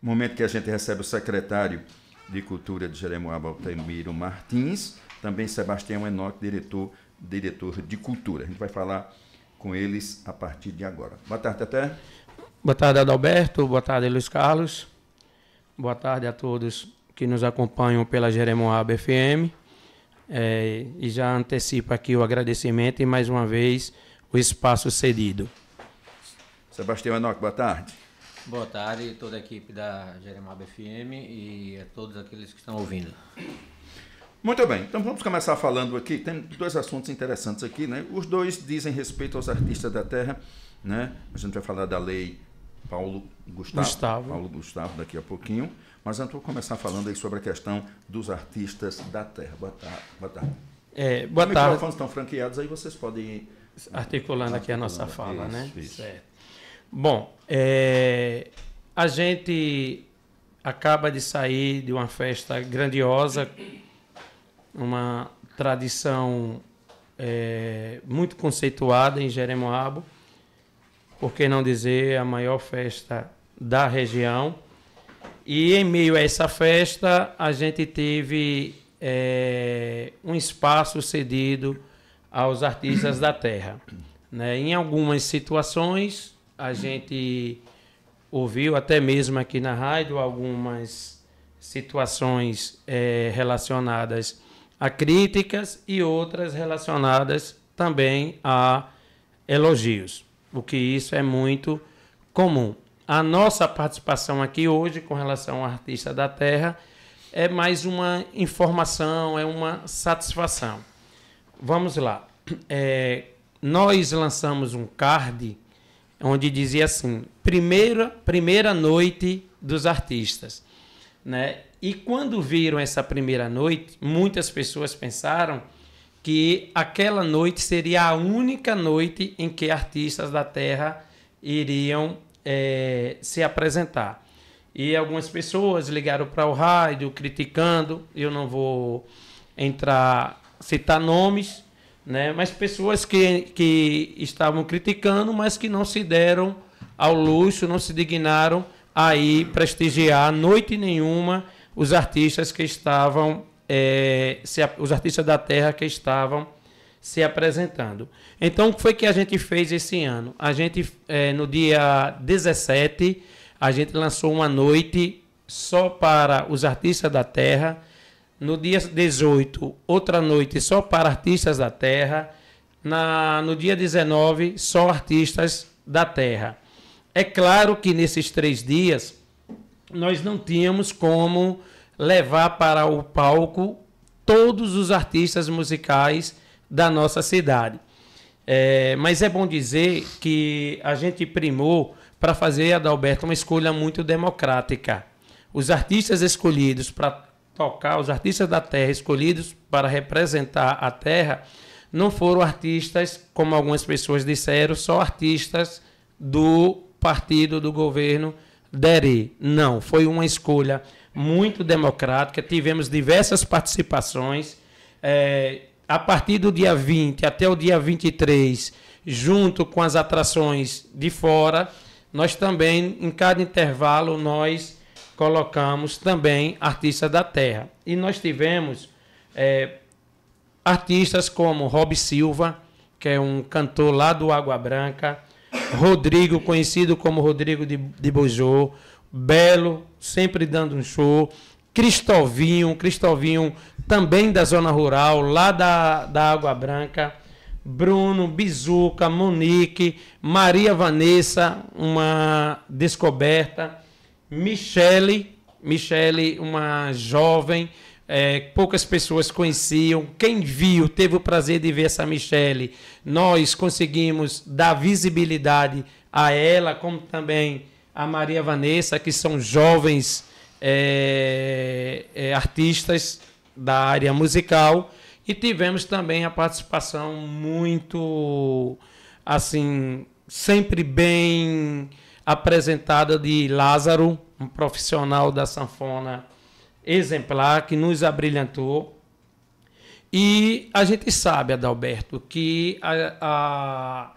Momento que a gente recebe o secretário de Cultura de Jeremoabo, Altamiro Martins, também Sebastião Enoque, diretor, diretor de Cultura. A gente vai falar com eles a partir de agora. Boa tarde, até. Boa tarde, Adalberto. Boa tarde, Luiz Carlos. Boa tarde a todos que nos acompanham pela Jeremoabo FM. É, e já antecipo aqui o agradecimento e mais uma vez o espaço cedido. Sebastião Enoque, boa tarde. Boa tarde a toda a equipe da Jeremab FM e a todos aqueles que estão ouvindo. Muito bem, então vamos começar falando aqui. Tem dois assuntos interessantes aqui, né? Os dois dizem respeito aos artistas da terra, né? A gente vai falar da lei Paulo Gustavo, Gustavo. Paulo Gustavo daqui a pouquinho, mas antes vou começar falando aí sobre a questão dos artistas da terra. Boa tarde. Boa tarde. É, boa Os tarde. microfones estão franqueados, aí vocês podem. Articulando, articulando aqui a nossa fala, isso, né? Isso. Certo. Bom, é, a gente acaba de sair de uma festa grandiosa, uma tradição é, muito conceituada em Jeremoabo, por que não dizer a maior festa da região. E em meio a essa festa, a gente teve é, um espaço cedido aos artistas da terra. Né? Em algumas situações, a gente ouviu até mesmo aqui na rádio algumas situações é, relacionadas a críticas e outras relacionadas também a elogios, o que isso é muito comum. A nossa participação aqui hoje com relação ao artista da terra é mais uma informação, é uma satisfação. Vamos lá. É, nós lançamos um card onde dizia assim: primeira, primeira noite dos artistas. Né? E quando viram essa primeira noite, muitas pessoas pensaram que aquela noite seria a única noite em que artistas da Terra iriam é, se apresentar. E algumas pessoas ligaram para o rádio criticando, eu não vou entrar, citar nomes, né? Mas pessoas que, que estavam criticando, mas que não se deram ao luxo, não se dignaram aí prestigiar noite nenhuma os artistas que estavam é, se, os artistas da terra que estavam se apresentando. Então, o que foi que a gente fez esse ano? A gente, é, no dia 17, a gente lançou uma noite só para os artistas da terra, no dia 18, outra noite só para artistas da terra. Na, no dia 19, só artistas da terra. É claro que nesses três dias nós não tínhamos como levar para o palco todos os artistas musicais da nossa cidade. É, mas é bom dizer que a gente primou para fazer a Adalberto uma escolha muito democrática. Os artistas escolhidos para tocar, os artistas da terra escolhidos para representar a terra não foram artistas, como algumas pessoas disseram, só artistas do partido do governo Deri. Não, foi uma escolha muito democrática, tivemos diversas participações. É, a partir do dia 20 até o dia 23, junto com as atrações de fora, nós também, em cada intervalo, nós colocamos também artistas da terra. E nós tivemos é, artistas como Rob Silva, que é um cantor lá do Água Branca, Rodrigo, conhecido como Rodrigo de, de Bojô, Belo, sempre dando um show, Cristovinho, Cristovinho também da zona rural, lá da, da Água Branca, Bruno, Bizuca, Monique, Maria Vanessa, uma descoberta, Michele, Michele, uma jovem, é, poucas pessoas conheciam. Quem viu, teve o prazer de ver essa Michele. Nós conseguimos dar visibilidade a ela, como também a Maria Vanessa, que são jovens é, é, artistas da área musical. E tivemos também a participação muito, assim, sempre bem apresentada de Lázaro, um profissional da sanfona exemplar que nos abrilhantou. E a gente sabe, Adalberto, que a, a,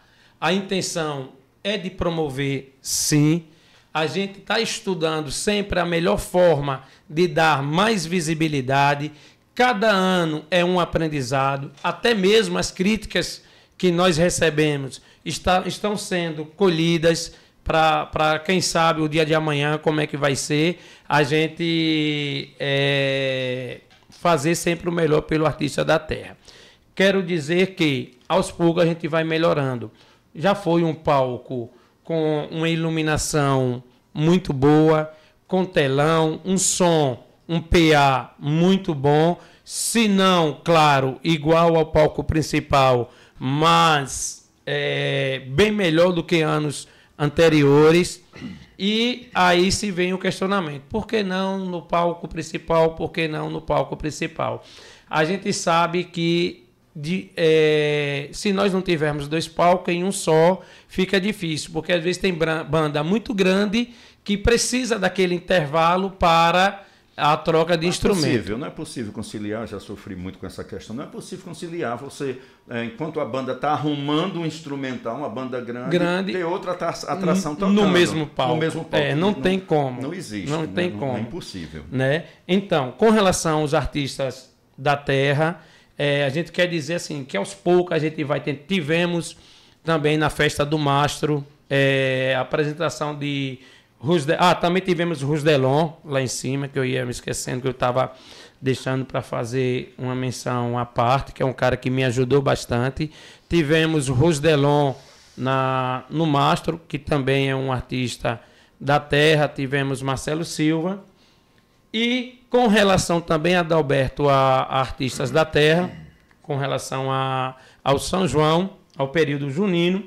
a intenção é de promover, sim. A gente está estudando sempre a melhor forma de dar mais visibilidade. Cada ano é um aprendizado, até mesmo as críticas que nós recebemos está, estão sendo colhidas para quem sabe o dia de amanhã, como é que vai ser, a gente é, fazer sempre o melhor pelo artista da terra. Quero dizer que aos poucos a gente vai melhorando. Já foi um palco com uma iluminação muito boa, com telão, um som, um PA muito bom, se não, claro, igual ao palco principal, mas é, bem melhor do que anos anteriores. E aí se vem o questionamento: por que não no palco principal? Por que não no palco principal? A gente sabe que de, é, se nós não tivermos dois palcos em um só, fica difícil, porque às vezes tem banda muito grande que precisa daquele intervalo para a troca de não instrumento. É possível, não é possível conciliar, já sofri muito com essa questão, não é possível conciliar você, é, enquanto a banda está arrumando um instrumental, uma banda grande, grande ter outra atração tocando. No mesmo palco. No mesmo palco. É, não, não, tem como. Não existe. Não né? tem não, é como. É impossível. Né? Então, com relação aos artistas da terra, é, a gente quer dizer assim, que aos poucos a gente vai ter... Tivemos também na festa do Mastro, é, apresentação de Rusde... Ah, também tivemos Rusdelon lá em cima, que eu ia me esquecendo que eu estava deixando para fazer uma menção à parte, que é um cara que me ajudou bastante. Tivemos Rusdelon na no Mastro, que também é um artista da terra. Tivemos Marcelo Silva. E com relação também a Dalberto, a, artistas da terra, com relação a, ao São João, ao período junino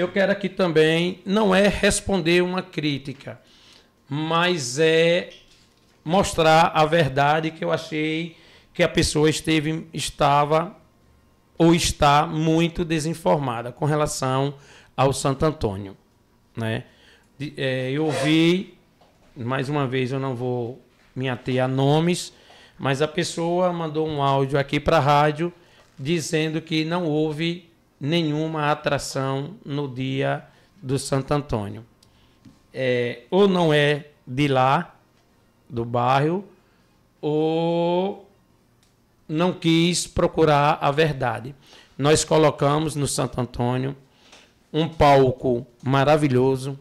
eu quero aqui também, não é responder uma crítica, mas é mostrar a verdade que eu achei que a pessoa esteve, estava ou está muito desinformada com relação ao Santo Antônio. Né? De, é, eu ouvi, mais uma vez eu não vou me ater a nomes, mas a pessoa mandou um áudio aqui para a rádio dizendo que não houve nenhuma atração no dia do Santo Antônio. É, ou não é de lá, do bairro, ou não quis procurar a verdade. Nós colocamos no Santo Antônio um palco maravilhoso,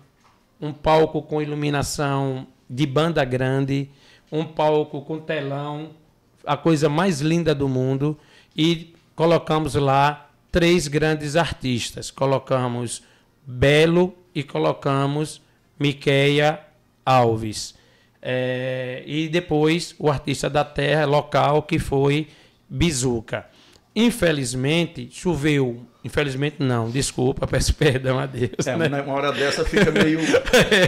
um palco com iluminação de banda grande, um palco com telão, a coisa mais linda do mundo, e colocamos lá três grandes artistas. Colocamos Belo e colocamos Miqueia Alves. É, e depois o artista da terra local que foi Bizuca. Infelizmente, choveu. Infelizmente, não, desculpa, peço perdão a Deus. É, né? né uma hora dessa fica meio.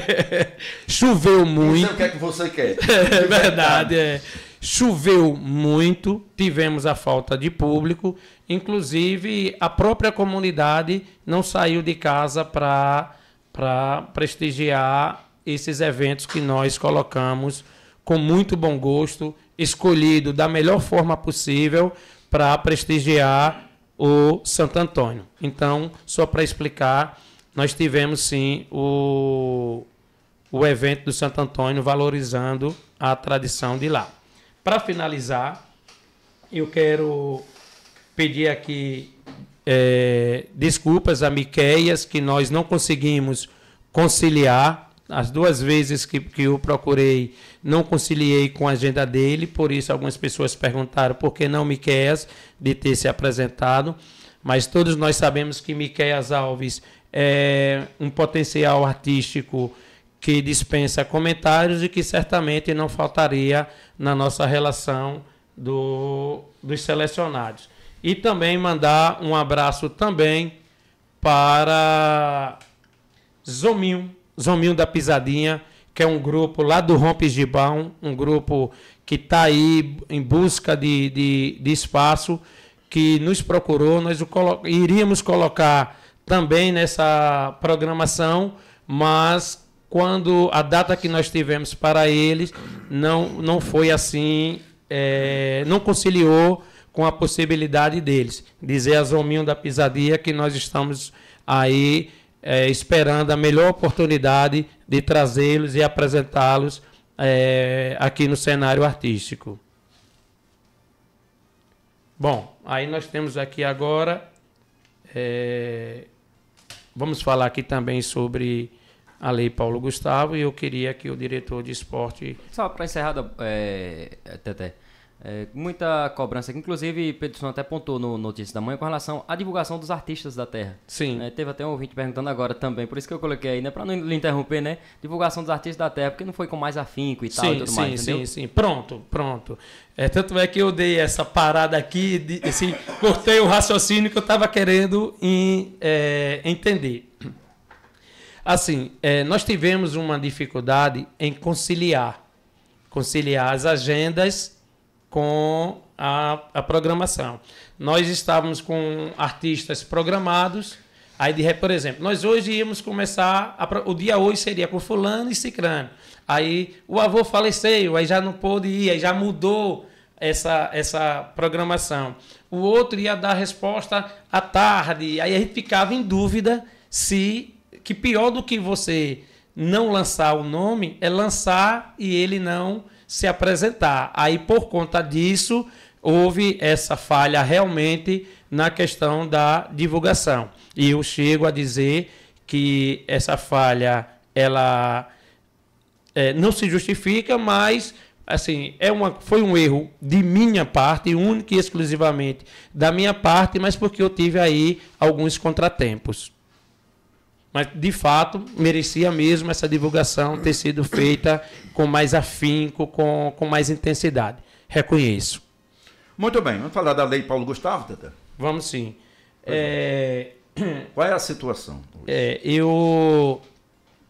choveu muito. Não sei o que é que você quer. É, é verdade, é. Choveu muito, tivemos a falta de público, inclusive a própria comunidade não saiu de casa para prestigiar esses eventos que nós colocamos com muito bom gosto, escolhido da melhor forma possível para prestigiar o Santo Antônio. Então, só para explicar, nós tivemos sim o, o evento do Santo Antônio valorizando a tradição de lá. Para finalizar, eu quero pedir aqui é, desculpas a Miqueias, que nós não conseguimos conciliar. As duas vezes que, que eu procurei, não conciliei com a agenda dele, por isso algumas pessoas perguntaram por que não Miqueias de ter se apresentado. Mas todos nós sabemos que Miqueias Alves é um potencial artístico que dispensa comentários e que certamente não faltaria na nossa relação do, dos selecionados. E também mandar um abraço também para Zominho, Zominho da Pisadinha, que é um grupo lá do Rompes de Bão, um grupo que está aí em busca de, de, de, espaço, que nos procurou, nós o colo iríamos colocar também nessa programação, mas quando a data que nós tivemos para eles não, não foi assim, é, não conciliou com a possibilidade deles. Dizer a Zominho da Pisadia que nós estamos aí é, esperando a melhor oportunidade de trazê-los e apresentá-los é, aqui no cenário artístico. Bom, aí nós temos aqui agora. É, vamos falar aqui também sobre a Lei Paulo Gustavo e eu queria que o diretor de esporte. Só para encerrar, é, é, Tete, é, muita cobrança Inclusive, Pedro até apontou no Notícia da Manhã com relação à divulgação dos artistas da terra. Sim. É, teve até um ouvinte perguntando agora também, por isso que eu coloquei aí, né? Para não lhe interromper, né? Divulgação dos artistas da terra, porque não foi com mais afinco e sim, tal e tudo sim, mais. Sim, entendeu? sim, sim. Pronto, pronto. É, tanto é que eu dei essa parada aqui, de, assim, cortei o raciocínio que eu estava querendo em, é, entender. Assim, é, nós tivemos uma dificuldade em conciliar, conciliar as agendas com a, a programação. Nós estávamos com artistas programados, aí de por exemplo, nós hoje íamos começar, a, o dia hoje seria com fulano e cicrano. Aí o avô faleceu, aí já não pôde ir, aí já mudou essa, essa programação. O outro ia dar resposta à tarde, aí a gente ficava em dúvida se que pior do que você não lançar o nome é lançar e ele não se apresentar. Aí, por conta disso, houve essa falha realmente na questão da divulgação. E eu chego a dizer que essa falha ela é, não se justifica, mas assim é uma, foi um erro de minha parte, único e exclusivamente da minha parte, mas porque eu tive aí alguns contratempos. Mas, de fato, merecia mesmo essa divulgação ter sido feita com mais afinco, com, com mais intensidade. Reconheço. Muito bem. Vamos falar da Lei Paulo Gustavo, Tata? Vamos sim. É. é... Qual é a situação? É, eu,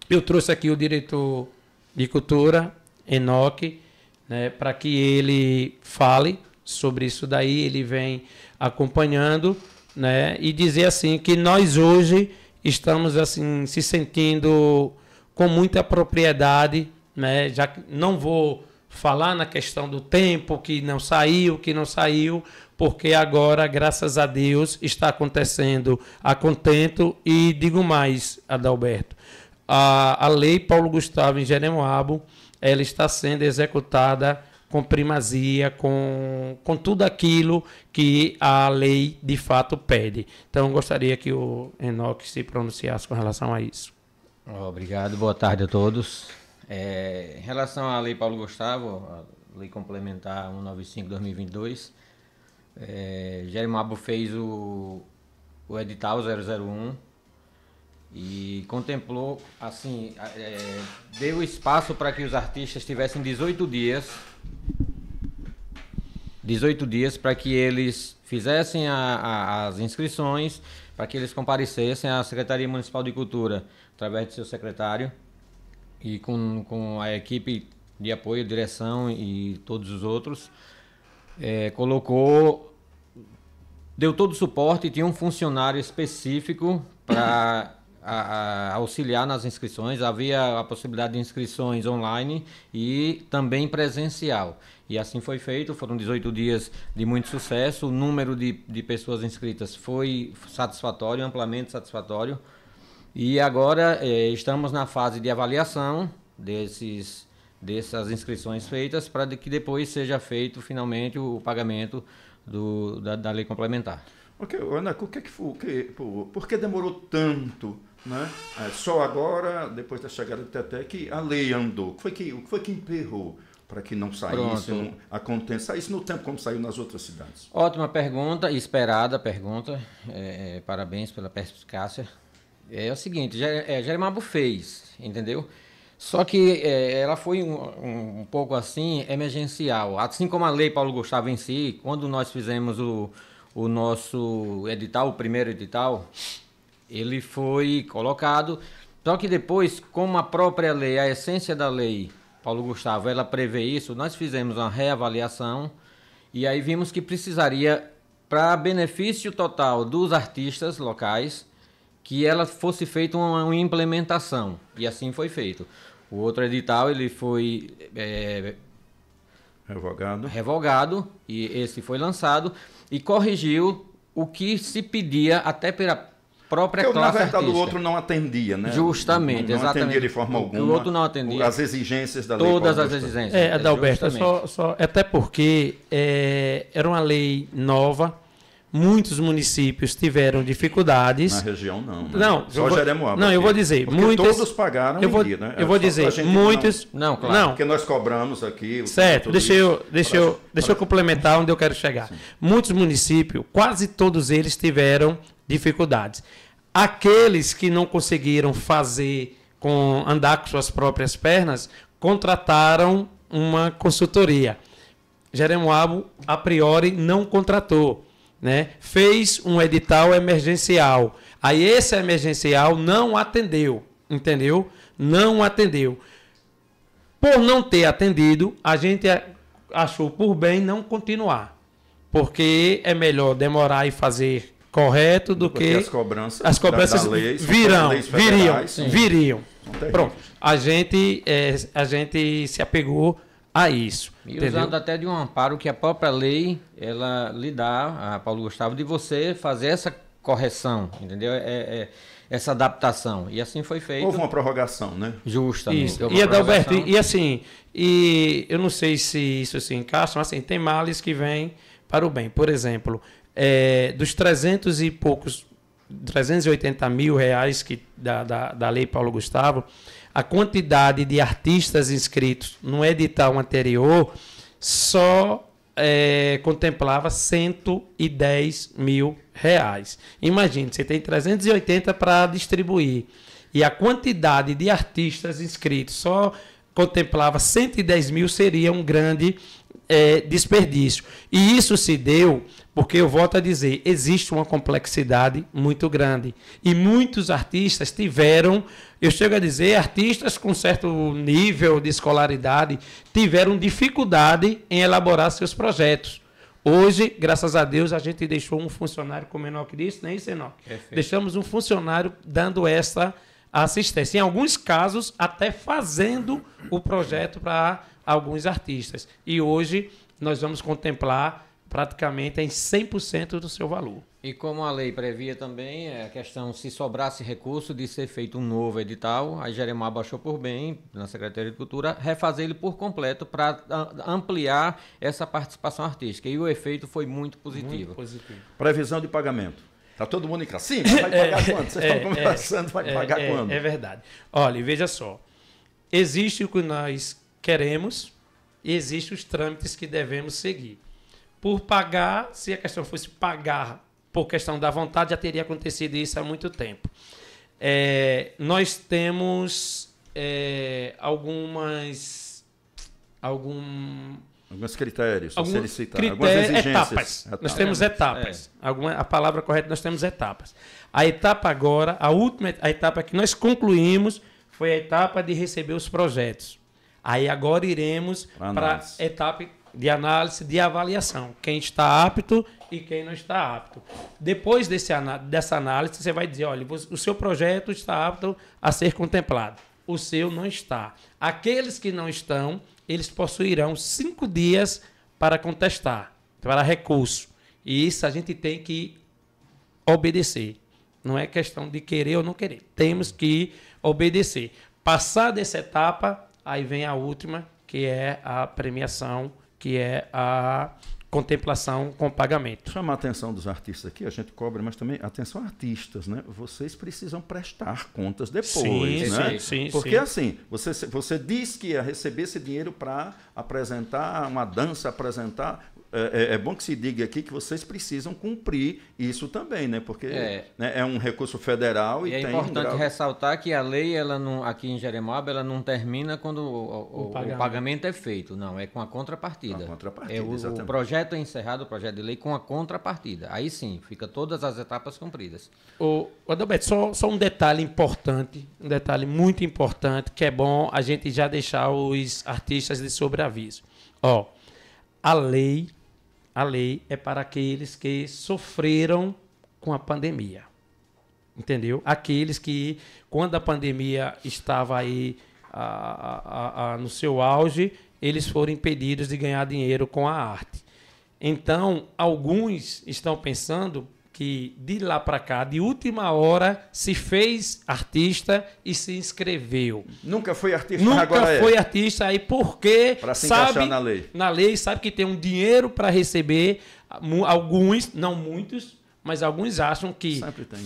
eu trouxe aqui o diretor de Cultura, Enoque, né, para que ele fale sobre isso daí. Ele vem acompanhando né, e dizer assim que nós hoje estamos assim se sentindo com muita propriedade, né? Já que não vou falar na questão do tempo que não saiu, que não saiu, porque agora, graças a Deus, está acontecendo a contento e digo mais, Adalberto, a, a lei Paulo Gustavo em Jeremoabo, ela está sendo executada com primazia, com, com tudo aquilo que a lei de fato pede. Então, gostaria que o Enoque se pronunciasse com relação a isso. Obrigado, boa tarde a todos. É, em relação à Lei Paulo Gustavo, a Lei Complementar 195-2022, é, Jerimabo fez o, o edital 001 e contemplou, assim, é, deu espaço para que os artistas tivessem 18 dias 18 dias para que eles fizessem a, a, as inscrições, para que eles comparecessem à Secretaria Municipal de Cultura, através de seu secretário, e com, com a equipe de apoio, direção e todos os outros, é, colocou, deu todo o suporte e tinha um funcionário específico para a, a auxiliar nas inscrições, havia a possibilidade de inscrições online e também presencial. E assim foi feito, foram 18 dias de muito sucesso, o número de, de pessoas inscritas foi satisfatório, amplamente satisfatório. E agora eh, estamos na fase de avaliação desses, dessas inscrições feitas para que depois seja feito finalmente o pagamento do, da, da lei complementar. ok Ana, por que, é que, que por, por que demorou tanto? Né? É, só agora, depois da chegada do Teté, que a lei andou. O que foi que, o que, foi que emperrou para que não saísse, não aconteça, saísse no tempo como saiu nas outras cidades? Ótima pergunta, esperada pergunta. É, é, parabéns pela perspicácia. É, o seguinte, Jerimabo é, fez, entendeu? Só que é, ela foi um, um, um pouco assim, emergencial. Assim como a lei Paulo Gustavo em si, quando nós fizemos o, o nosso edital, o primeiro edital, ele foi colocado. Só que depois, como a própria lei, a essência da lei, Paulo Gustavo, ela prevê isso, nós fizemos uma reavaliação e aí vimos que precisaria, para benefício total dos artistas locais, que ela fosse feita uma, uma, implementação. E assim foi feito. O outro edital, ele foi... É, revogado. Revogado, e esse foi lançado, e corrigiu o que se pedia até pela, própria Porque, classe na verdade, tá artística. o outro não atendia, né? Justamente, não, não exatamente. atendia de forma alguma. O outro não atendia. As exigências da lei. Todas as exigências. É, Adalberto, é só, só, é até porque é, era uma lei nova, muitos municípios tiveram dificuldades. Na região não. Né? Não, só vou, Não, eu vou dizer, muitos todos pagaram eu vou, aqui, né? Eu vou dizer, muitos não, não, claro. não, Porque nós cobramos aqui. Certo, deixa eu, deixa eu, deixa eu complementar onde eu quero chegar. Sim. Muitos municípios, quase todos eles tiveram dificuldades. Aqueles que não conseguiram fazer com andar com suas próprias pernas, contrataram uma consultoria. Jeremoabo a priori não contratou, né? Fez um edital emergencial. Aí esse emergencial não atendeu, entendeu? Não atendeu. Por não ter atendido, a gente achou por bem não continuar, porque é melhor demorar e fazer correto do, que, as cobranças, as cobranças da, da lei, virão, leis viriam, sim. viriam. Pronto, a gente, é, a gente se apegou a isso. E entendeu? usando até de um amparo que a própria lei ela lhe dá a Paulo Gustavo de você fazer essa correção, entendeu? É, é, é essa adaptação. E assim foi feito. Houve uma prorrogação, né? Justa. Isso. E Adalberto, e assim, e eu não sei se isso se encaixa, mas assim, tem males que vêm para o bem. Por exemplo, é, dos 300 e poucos, 380 mil reais que, da, da, da Lei Paulo Gustavo, a quantidade de artistas inscritos no edital anterior só é, contemplava 110 mil reais. Imagine, você tem 380 para distribuir e a quantidade de artistas inscritos só contemplava 110 mil seria um grande é, desperdício. E isso se deu porque, eu volto a dizer, existe uma complexidade muito grande. E muitos artistas tiveram, eu chego a dizer, artistas com certo nível de escolaridade tiveram dificuldade em elaborar seus projetos. Hoje, graças a Deus, a gente deixou um funcionário com menor que né, isso nem Senoc. Deixamos um funcionário dando essa assistência. Em alguns casos, até fazendo o projeto para alguns artistas. E hoje nós vamos contemplar praticamente em 100% do seu valor. E como a lei previa também, é a questão se sobrasse recurso de ser feito um novo edital, a Jeremar baixou por bem, na Secretaria de Cultura, refazer ele por completo para ampliar essa participação artística. E o efeito foi muito positivo. Muito positivo. Previsão de pagamento. Está todo mundo em casa. Sim, mas vai pagar é, quando? Vocês é, estão é, conversando, é, vai pagar é, quando? É verdade. Olha, veja só. Existe o que nós queremos e existem os trâmites que devemos seguir. Por pagar, se a questão fosse pagar por questão da vontade, já teria acontecido isso há muito tempo. É, nós temos é, algumas. Algum, alguns critérios, solicitar, critério, algumas exigências. Etapas. etapas. Nós temos é. etapas. É. Alguma, a palavra correta, nós temos etapas. A etapa agora, a última a etapa que nós concluímos foi a etapa de receber os projetos. Aí agora iremos para a etapa de análise de avaliação. Quem está apto e quem não está apto. Depois desse, dessa análise, você vai dizer: olha, o seu projeto está apto a ser contemplado. O seu não está. Aqueles que não estão, eles possuirão cinco dias para contestar, para recurso. E isso a gente tem que obedecer. Não é questão de querer ou não querer. Temos que obedecer. Passar dessa etapa, Aí vem a última, que é a premiação, que é a contemplação com pagamento. Chamar a atenção dos artistas aqui, a gente cobra, mas também atenção artistas, né? Vocês precisam prestar contas depois, sim, né? Sim, sim, Porque sim. assim, você, você diz que ia receber esse dinheiro para apresentar uma dança, apresentar, é, é, é, bom que se diga aqui que vocês precisam cumprir isso também, né? Porque é, né, é um recurso federal e, e é tem importante um grau... ressaltar que a lei, ela não, aqui em Jeremoabo, ela não termina quando o, o, o, pagamento. o pagamento. é feito, não, é com a contrapartida. A contrapartida é o, exatamente. o projeto é encerrado, o projeto de lei com a contrapartida. Aí sim, fica todas as etapas cumpridas. O Adalberto, só, só um detalhe importante, um detalhe muito importante que é bom a gente já deixar os artistas de sobreaviso. Ó, a lei a lei é para aqueles que sofreram com a pandemia. Entendeu? Aqueles que, quando a pandemia estava aí a, a, a, no seu auge, eles foram impedidos de ganhar dinheiro com a arte. Então, alguns estão pensando que de lá para cá, de última hora, se fez artista e se inscreveu. Nunca foi artista, Nunca agora é. foi é. artista aí porque pra se sabe na lei. Na lei sabe que tem um dinheiro para receber, alguns, não muitos, mas alguns acham que isso,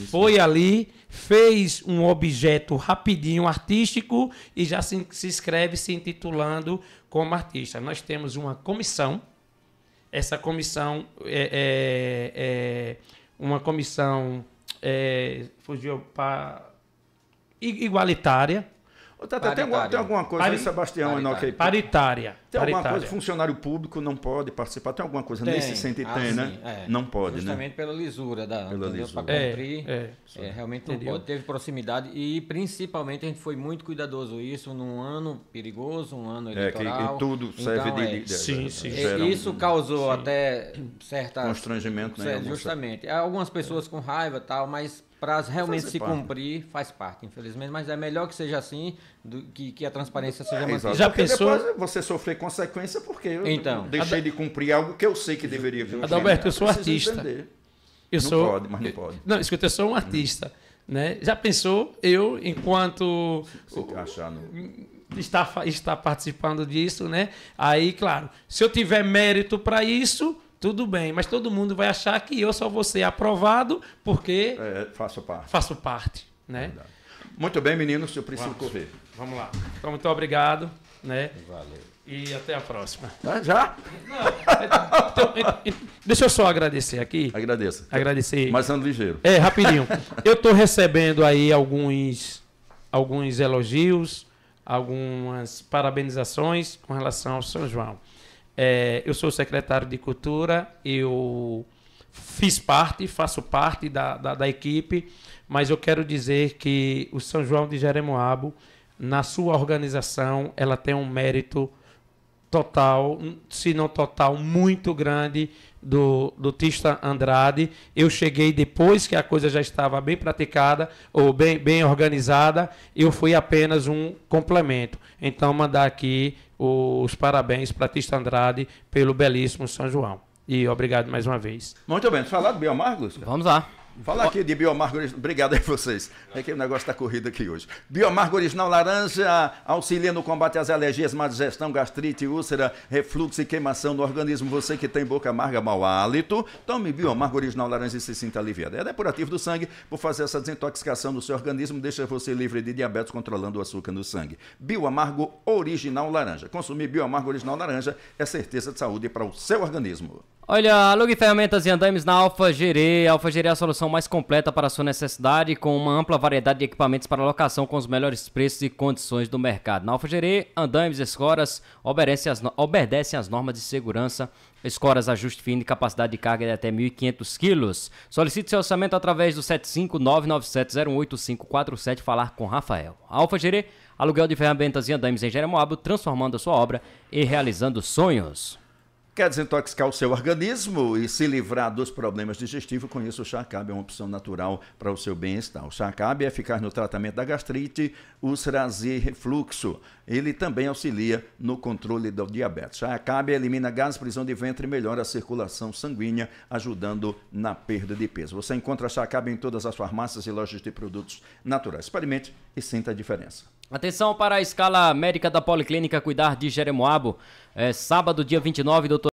foi né? ali, fez um objeto rapidinho artístico e já se, se inscreve se intitulando como artista. Nós temos uma comissão essa comissão é, é, é, uma comissão é, fugiu para igualitária tem, alguma, tem alguma coisa Pari... Sebastião Enoque aí? Paritária. Tem alguma Paritária. coisa, funcionário público não pode participar, tem alguma coisa tem. nesse sentido, ah, tem, né? É. Não pode, né? Justamente né? pela lisura da pela lisura. para é, cumprir. É, é, realmente não pode, teve proximidade e principalmente a gente foi muito cuidadoso isso num ano perigoso, um ano eleitoral. É, que, que tudo serve então, de, é, de, sim, sim. Isso causou sim. até certa... Constrangimento, né? Justamente. Algumas pessoas com raiva e tal, mas prazo realmente se parte. cumprir faz parte, infelizmente, mas é melhor que seja assim do que, que a transparência seja mais é, mantida. Já pensou? você sofrer consequência porque eu então, deixei Ad... de cumprir algo que eu sei que deveria cumprir. Adalberto, eu sou artista. Eu não sou... pode, mas não pode. Não, escuta, eu sou um artista. Né? Já pensou eu, enquanto. se achar no está, está participando disso, né? Aí, claro, se eu tiver mérito para isso, tudo bem, mas todo mundo vai achar que eu só vou ser aprovado porque. É, faço parte. Faço parte, né? Verdade. Muito bem, meninos, eu preciso Vamos. correr. Vamos lá. Então, muito obrigado, né? Valeu. E até a próxima. Ah, já? Não, então, então, então, então deixa eu só agradecer aqui. Agradeça. Agradecer. Mas ando ligeiro. É, rapidinho. eu estou recebendo aí alguns, alguns elogios, algumas parabenizações com relação ao São João. É, eu sou secretário de Cultura, eu fiz parte, faço parte da, da, da, equipe, mas eu quero dizer que o São João de Jeremoabo, na sua organização, ela tem um mérito total, se não total, muito grande do, do Tista Andrade. Eu cheguei depois que a coisa já estava bem praticada ou bem, bem organizada, eu fui apenas um complemento. Então, mandar aqui os parabéns para Tista Andrade pelo belíssimo São João. E obrigado mais uma vez. Muito bem, falado bem amargo? Vamos lá. Fala aqui de bioamargo. original. Obrigado aí vocês. É que o negócio está corrido aqui hoje. Bioamargo original laranja auxilia no combate às alergias, má digestão, gastrite, úlcera, refluxo e queimação no organismo. Você que tem boca amarga, mau hálito, tome bioamargo original laranja e se sinta aliviado. É depurativo do sangue por fazer essa desintoxicação do seu organismo, deixa você livre de diabetes controlando o açúcar no sangue. Bioamargo original laranja. Consumir bioamargo original laranja é certeza de saúde para o seu organismo. Olha, alugue ferramentas e andames na Alfa Gerê. Alfa Gerê é a solução solução mais completa para sua necessidade, com uma ampla variedade de equipamentos para locação com os melhores preços e condições do mercado. Na Alfagerê, andames e escoras obedecem as, obedecem as normas de segurança, escoras ajuste fino e capacidade de carga de até 1.500 quilos. Solicite seu orçamento através do 75997088547 falar com Rafael. Alfa Alfagerê, aluguel de ferramentas e andames em Jeremoabo, transformando a sua obra e realizando sonhos. Quer desintoxicar o seu organismo e se livrar dos problemas digestivos? Com isso, o chá cabe é uma opção natural para o seu bem-estar. O chá cabe é eficaz no tratamento da gastrite, úlceras e refluxo. Ele também auxilia no controle do diabetes. Chá cabe elimina gases, prisão de ventre e melhora a circulação sanguínea, ajudando na perda de peso. Você encontra chá cabe em todas as farmácias e lojas de produtos naturais. Experimente e sinta a diferença. Atenção para a escala médica da Policlínica Cuidar de Jeremoabo. É, sábado, dia 29, doutor